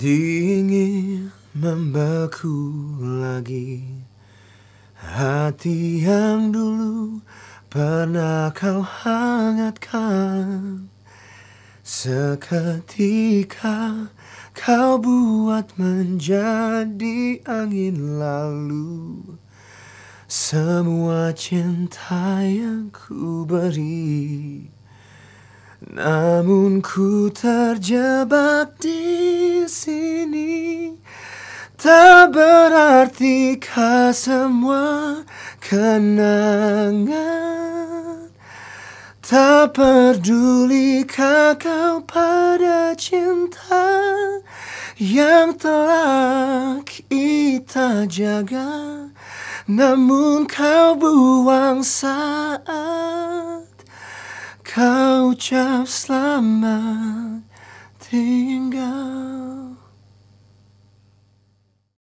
Dingin membeku lagi Hati yang dulu pernah kau hangatkan Seketika kau buat menjadi angin lalu Semua cinta yang ku beri Namun ku terjebak di sini Tak berartikah semua kenangan Tak peduli kau pada cinta Yang telah kita jaga Namun kau buang saat Kau ucap selamat tinggal